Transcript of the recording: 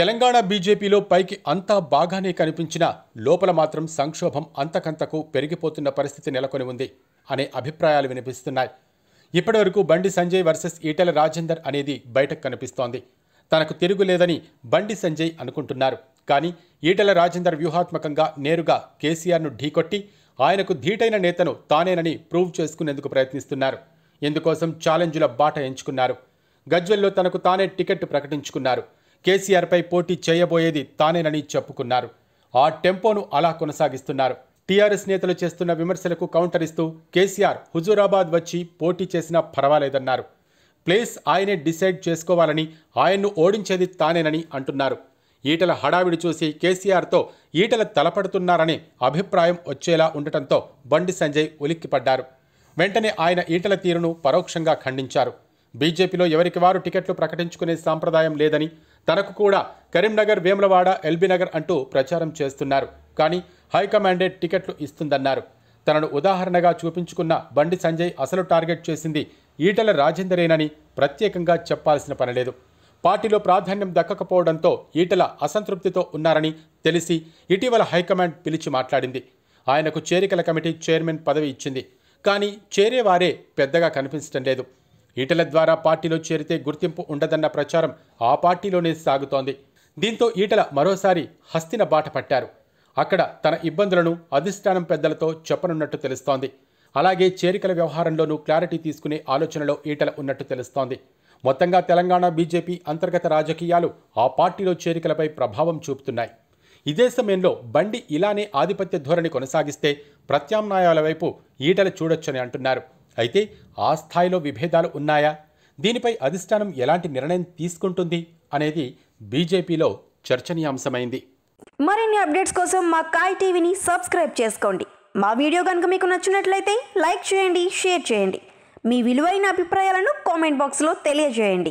తెలంగాణ బీజేపీలో పైకి అంతా బాగానే కనిపించినా లోపల మాత్రం సంక్షోభం అంతకంతకు పెరిగిపోతున్న పరిస్థితి నెలకొని ఉంది అనే అభిప్రాయాలు వినిపిస్తున్నాయి ఇప్పటివరకు బండి సంజయ్ వర్సెస్ ఈటెల రాజేందర్ అనేది బయటకు కనిపిస్తోంది తనకు తిరుగులేదని బండి సంజయ్ అనుకుంటున్నారు కానీ ఈటెల రాజేందర్ వ్యూహాత్మకంగా నేరుగా కేసీఆర్ను ఢీకొట్టి ఆయనకు ధీటైన నేతను తానేనని ప్రూవ్ చేసుకునేందుకు ప్రయత్నిస్తున్నారు ఇందుకోసం ఛాలెంజ్ల బాట ఎంచుకున్నారు గజ్వెల్లో తనకు తానే టికెట్ ప్రకటించుకున్నారు కేసీఆర్పై పోటీ చేయబోయేది తానేనని చెప్పుకున్నారు ఆ టెంపోను అలా కొనసాగిస్తున్నారు టీఆర్ఎస్ నేతలు చేస్తున్న విమర్శలకు కౌంటర్ ఇస్తూ కేసీఆర్ హుజూరాబాద్ వచ్చి పోటీ చేసినా పర్వాలేదన్నారు ప్లేస్ ఆయనే డిసైడ్ చేసుకోవాలని ఆయన్ను ఓడించేది తానేనని అంటున్నారు ఈటల హడావిడి చూసి కేసీఆర్తో ఈటల తలపడుతున్నారనే అభిప్రాయం వచ్చేలా ఉండటంతో బండి సంజయ్ ఉలిక్కిపడ్డారు వెంటనే ఆయన ఈటల తీరును పరోక్షంగా ఖండించారు బీజేపీలో ఎవరికి వారు టికెట్లు ప్రకటించుకునే సాంప్రదాయం లేదని తనకు కూడా కరీంనగర్ వేములవాడ ఎల్బీనగర్ అంటూ ప్రచారం చేస్తున్నారు కానీ హైకమాండే టికెట్లు ఇస్తుందన్నారు తనను ఉదాహరణగా చూపించుకున్న బండి సంజయ్ అసలు టార్గెట్ చేసింది ఈటల రాజేందరేనని ప్రత్యేకంగా చెప్పాల్సిన పనిలేదు పార్టీలో ప్రాధాన్యం దక్కకపోవడంతో ఈటల అసంతృప్తితో ఉన్నారని తెలిసి ఇటీవల హైకమాండ్ పిలిచి మాట్లాడింది ఆయనకు చేరికల కమిటీ చైర్మన్ పదవి ఇచ్చింది కానీ చేరేవారే పెద్దగా కనిపించడం లేదు ఈటల ద్వారా పార్టీలో చేరితే గుర్తింపు ఉండదన్న ప్రచారం ఆ పార్టీలోనే సాగుతోంది దీంతో ఈటల మరోసారి హస్తిన బాట పట్టారు అక్కడ తన ఇబ్బందులను అధిష్టానం పెద్దలతో చెప్పనున్నట్టు తెలుస్తోంది అలాగే చేరికల వ్యవహారంలోనూ క్లారిటీ తీసుకునే ఆలోచనలో ఈటల ఉన్నట్టు తెలుస్తోంది మొత్తంగా తెలంగాణ బీజేపీ అంతర్గత రాజకీయాలు ఆ పార్టీలో చేరికలపై ప్రభావం చూపుతున్నాయి ఇదే సమయంలో బండి ఇలానే ఆధిపత్య ధోరణి కొనసాగిస్తే ప్రత్యామ్నాయాల వైపు ఈటలు చూడొచ్చని అంటున్నారు అయితే ఆ స్థాయిలో విభేదాలు ఉన్నాయా దీనిపై అధిష్టానం ఎలాంటి నిర్ణయం తీసుకుంటుంది అనేది బీజేపీలో చర్చనీయాంశమైంది మరిన్ని అప్డేట్స్ కోసం మా కాయ్ టీవీని సబ్స్క్రైబ్ చేసుకోండి మా వీడియో కనుక మీకు నచ్చినట్లయితే లైక్ చేయండి షేర్ చేయండి మీ విలువైన అభిప్రాయాలను కామెంట్ బాక్స్లో తెలియజేయండి